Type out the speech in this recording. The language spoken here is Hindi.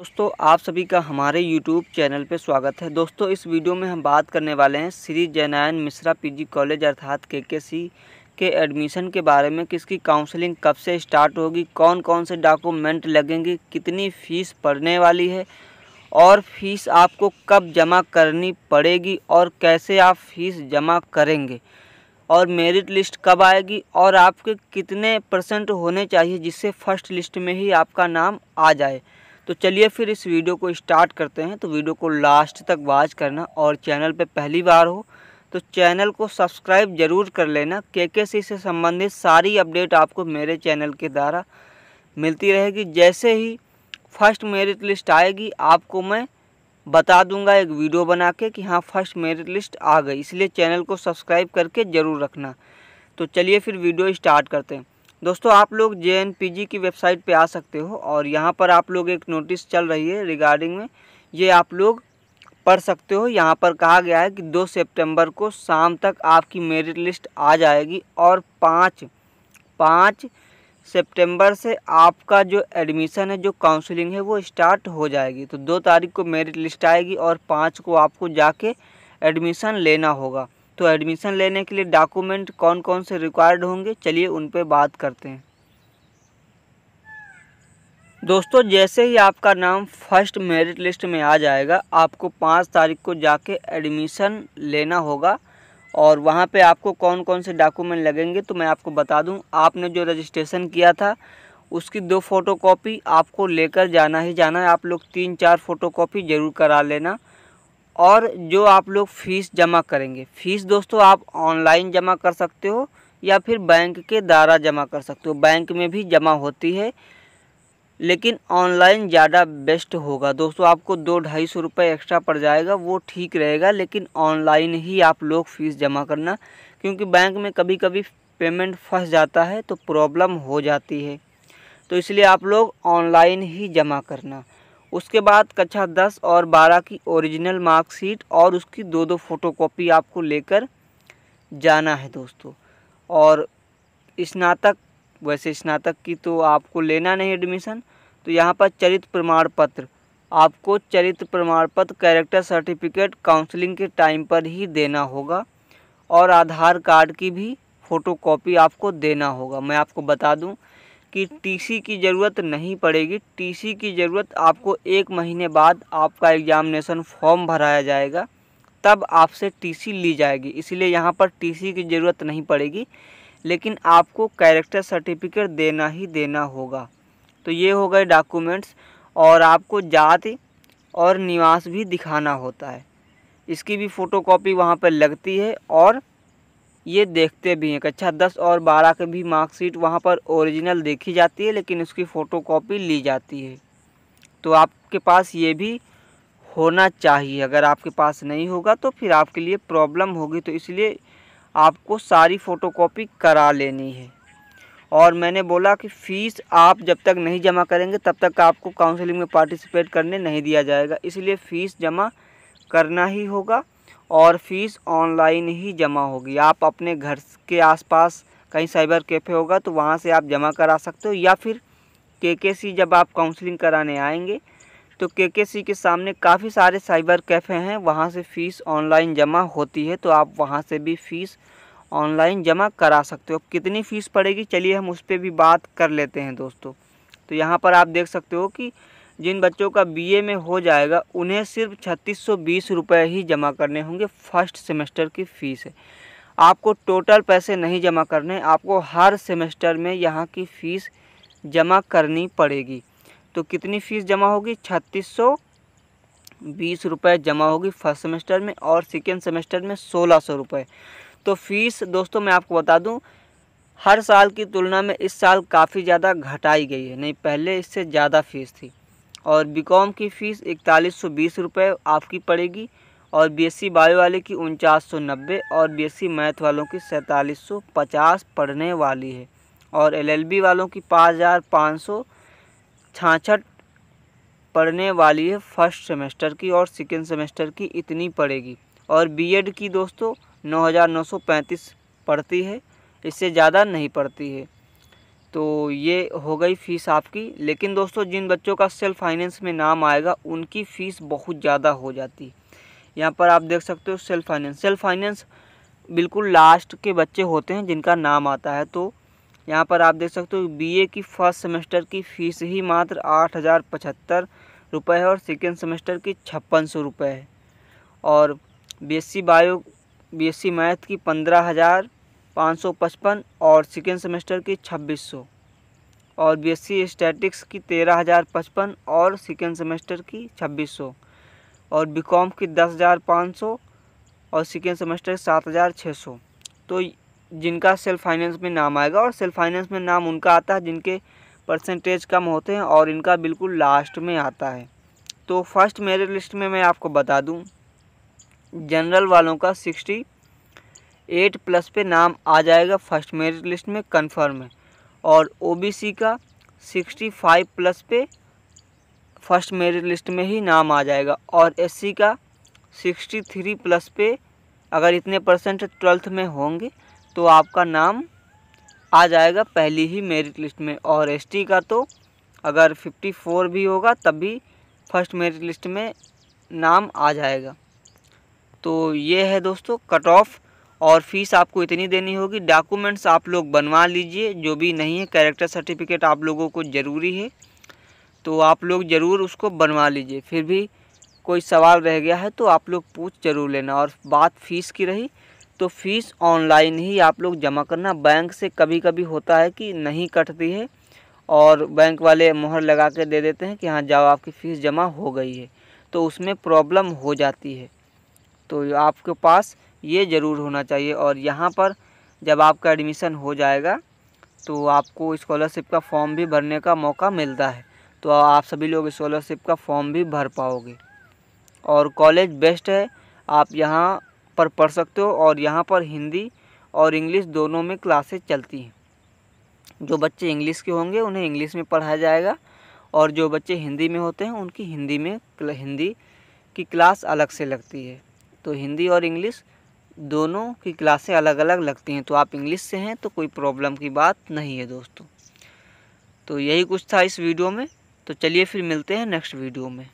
दोस्तों आप सभी का हमारे यूट्यूब चैनल पर स्वागत है दोस्तों इस वीडियो में हम बात करने वाले हैं श्री जयनारायण मिश्रा पीजी कॉलेज अर्थात के के सी के एडमिशन के बारे में किसकी काउंसलिंग कब से स्टार्ट होगी कौन कौन से डॉक्यूमेंट लगेंगे कितनी फ़ीस पड़ने वाली है और फीस आपको कब जमा करनी पड़ेगी और कैसे आप फीस जमा करेंगे और मेरिट लिस्ट कब आएगी और आपके कितने परसेंट होने चाहिए जिससे फर्स्ट लिस्ट में ही आपका नाम आ जाए तो चलिए फिर इस वीडियो को स्टार्ट करते हैं तो वीडियो को लास्ट तक वॉच करना और चैनल पर पहली बार हो तो चैनल को सब्सक्राइब जरूर कर लेना के के सी से संबंधित सारी अपडेट आपको मेरे चैनल के द्वारा मिलती रहेगी जैसे ही फर्स्ट मेरिट लिस्ट आएगी आपको मैं बता दूंगा एक वीडियो बना के कि हाँ फर्स्ट मेरिट लिस्ट आ गई इसलिए चैनल को सब्सक्राइब करके ज़रूर रखना तो चलिए फिर वीडियो स्टार्ट करते हैं दोस्तों आप लोग जे की वेबसाइट पे आ सकते हो और यहाँ पर आप लोग एक नोटिस चल रही है रिगार्डिंग में ये आप लोग पढ़ सकते हो यहाँ पर कहा गया है कि 2 सितंबर को शाम तक आपकी मेरिट लिस्ट आ जाएगी और पाँच पाँच सितंबर से आपका जो एडमिशन है जो काउंसलिंग है वो स्टार्ट हो जाएगी तो दो तारीख को मेरिट लिस्ट आएगी और पाँच को आपको जाके एडमिशन लेना होगा तो एडमिशन लेने के लिए डॉक्यूमेंट कौन कौन से रिक्वायर्ड होंगे चलिए उन पर बात करते हैं दोस्तों जैसे ही आपका नाम फर्स्ट मेरिट लिस्ट में आ जाएगा आपको पाँच तारीख को जाके एडमिशन लेना होगा और वहाँ पे आपको कौन कौन से डॉक्यूमेंट लगेंगे तो मैं आपको बता दूँ आपने जो रजिस्ट्रेशन किया था उसकी दो फोटोकॉपी आपको लेकर जाना ही जाना है आप लोग तीन चार फोटोकॉपी ज़रूर करा लेना और जो आप लोग फ़ीस जमा करेंगे फ़ीस दोस्तों आप ऑनलाइन जमा कर सकते हो या फिर बैंक के द्वारा जमा कर सकते हो बैंक में भी जमा होती है लेकिन ऑनलाइन ज़्यादा बेस्ट होगा दोस्तों आपको दो ढाई सौ रुपये एक्स्ट्रा पड़ जाएगा वो ठीक रहेगा लेकिन ऑनलाइन ही आप लोग फ़ीस जमा करना क्योंकि बैंक में कभी कभी पेमेंट फंस जाता है तो प्रॉब्लम हो जाती है तो इसलिए आप लोग ऑनलाइन ही जमा करना उसके बाद कक्षा दस और बारह की ओरिजिनल मार्कशीट और उसकी दो दो फोटोकॉपी आपको लेकर जाना है दोस्तों और स्नातक वैसे स्नातक की तो आपको लेना नहीं एडमिशन तो यहाँ पर चरित्र प्रमाण पत्र आपको चरित्र प्रमाण पत्र कैरेक्टर सर्टिफिकेट काउंसलिंग के टाइम पर ही देना होगा और आधार कार्ड की भी फ़ोटो आपको देना होगा मैं आपको बता दूं कि टीसी की ज़रूरत नहीं पड़ेगी टीसी की ज़रूरत आपको एक महीने बाद आपका एग्ज़ामिनेशन फॉर्म भराया जाएगा तब आपसे टीसी ली जाएगी इसलिए यहाँ पर टीसी की ज़रूरत नहीं पड़ेगी लेकिन आपको कैरेक्टर सर्टिफिकेट देना ही देना होगा तो ये हो गए डॉक्यूमेंट्स और आपको जाति और निवास भी दिखाना होता है इसकी भी फ़ोटोकॉपी वहाँ पर लगती है और ये देखते भी हैं कक्षा अच्छा, दस और बारह के भी मार्कशीट वहाँ पर ओरिजिनल देखी जाती है लेकिन उसकी फ़ोटोकॉपी ली जाती है तो आपके पास ये भी होना चाहिए अगर आपके पास नहीं होगा तो फिर आपके लिए प्रॉब्लम होगी तो इसलिए आपको सारी फ़ोटोकॉपी करा लेनी है और मैंने बोला कि फ़ीस आप जब तक नहीं जमा करेंगे तब तक आपको काउंसलिंग में पार्टिसिपेट करने नहीं दिया जाएगा इसलिए फ़ीस जमा करना ही होगा और फीस ऑनलाइन ही जमा होगी आप अपने घर के आसपास कहीं साइबर कैफ़े होगा तो वहाँ से आप जमा करा सकते हो या फिर के के सी जब आप काउंसलिंग कराने आएंगे तो के के सी के सामने काफ़ी सारे साइबर कैफ़े हैं वहाँ से फ़ीस ऑनलाइन जमा होती है तो आप वहाँ से भी फ़ीस ऑनलाइन जमा करा सकते हो कितनी फ़ीस पड़ेगी चलिए हम उस पर भी बात कर लेते हैं दोस्तों तो यहाँ पर आप देख सकते हो कि जिन बच्चों का बीए में हो जाएगा उन्हें सिर्फ छत्तीस सौ बीस रुपये ही जमा करने होंगे फर्स्ट सेमेस्टर की फ़ीस है आपको टोटल पैसे नहीं जमा करने आपको हर सेमेस्टर में यहाँ की फ़ीस जमा करनी पड़ेगी तो कितनी फ़ीस जमा होगी छत्तीस सौ बीस रुपये जमा होगी फर्स्ट सेमेस्टर में और सेकेंड सेमेस्टर में सोलह सौ रुपये तो फ़ीस दोस्तों मैं आपको बता दूं हर साल की तुलना में इस साल काफ़ी ज़्यादा घटाई गई है नहीं पहले इससे ज़्यादा फीस थी और बीकॉम की फ़ीस इकतालीस सौ बीस रुपये आपकी पड़ेगी और बीएससी बायो वाले की उनचास सौ नब्बे और बीएससी मैथ वालों की सैंतालीस सौ पचास पढ़ने वाली है और एलएलबी वालों की पाँच हज़ार पाँच सौ छाछठ पढ़ने वाली है फर्स्ट सेमेस्टर की और सेकेंड सेमेस्टर की इतनी पड़ेगी और बीएड की दोस्तों नौ हज़ार नौ सौ पैंतीस पड़ती है इससे ज़्यादा नहीं पड़ती है तो ये हो गई फ़ीस आपकी लेकिन दोस्तों जिन बच्चों का सेल्फ फाइनेंस में नाम आएगा उनकी फ़ीस बहुत ज़्यादा हो जाती यहाँ पर आप देख सकते हो सेल्फ फाइनेंस सेल्फ फाइनेंस बिल्कुल लास्ट के बच्चे होते हैं जिनका नाम आता है तो यहाँ पर आप देख सकते हो बीए की फर्स्ट सेमेस्टर की फ़ीस ही मात्र आठ हज़ार पचहत्तर रुपये है और सेकेंड सेमेस्टर की छप्पन सौ रुपये है और बीएससी बायो बीएससी मैथ की पंद्रह हज़ार 555 और सेकेंड सेमेस्टर की 2600 और बीएससी स्टैटिक्स की 13055 और सेकेंड सेमेस्टर की 2600 और बीकॉम की 10500 और सेकेंड सेमेस्टर की 7600 तो जिनका सेल्फ फाइनेंस में नाम आएगा और सेल्फ फाइनेंस में नाम उनका आता है जिनके परसेंटेज कम होते हैं और इनका बिल्कुल लास्ट में आता है तो फर्स्ट मेरिट लिस्ट में मैं आपको बता दूं जनरल वालों का सिक्सटी एट प्लस पे नाम आ जाएगा फर्स्ट मेरिट लिस्ट में कंफर्म है और ओबीसी का सिक्सटी फाइव प्लस पे फर्स्ट मेरिट लिस्ट में ही नाम आ जाएगा और एससी का सिक्सटी थ्री प्लस पे अगर इतने परसेंट ट्वेल्थ में होंगे तो आपका नाम आ जाएगा पहली ही मेरिट लिस्ट में और एसटी का तो अगर फिफ्टी फोर भी होगा तब भी फर्स्ट मेरिट लिस्ट में नाम आ जाएगा तो ये है दोस्तों कट ऑफ और फीस आपको इतनी देनी होगी डॉक्यूमेंट्स आप लोग बनवा लीजिए जो भी नहीं है कैरेक्टर सर्टिफिकेट आप लोगों को ज़रूरी है तो आप लोग ज़रूर उसको बनवा लीजिए फिर भी कोई सवाल रह गया है तो आप लोग पूछ ज़रूर लेना और बात फ़ीस की रही तो फ़ीस ऑनलाइन ही आप लोग जमा करना बैंक से कभी कभी होता है कि नहीं कटती है और बैंक वाले मोहर लगा के दे देते हैं कि हाँ जाओ आपकी फ़ीस जमा हो गई है तो उसमें प्रॉब्लम हो जाती है तो आपके पास ये ज़रूर होना चाहिए और यहाँ पर जब आपका एडमिशन हो जाएगा तो आपको इस्कॉलरशिप का फॉर्म भी भरने का मौका मिलता है तो आप सभी लोग इस्कॉलरशिप का फॉर्म भी भर पाओगे और कॉलेज बेस्ट है आप यहाँ पर पढ़ सकते हो और यहाँ पर हिंदी और इंग्लिश दोनों में क्लासेस चलती हैं जो बच्चे इंग्लिश के होंगे उन्हें इंग्लिश में पढ़ाया जाएगा और जो बच्चे हिंदी में होते हैं उनकी हिंदी में हिंदी की क्लास अलग से लगती है तो हिंदी और इंग्लिश दोनों की क्लासें अलग अलग लगती हैं तो आप इंग्लिश से हैं तो कोई प्रॉब्लम की बात नहीं है दोस्तों तो यही कुछ था इस वीडियो में तो चलिए फिर मिलते हैं नेक्स्ट वीडियो में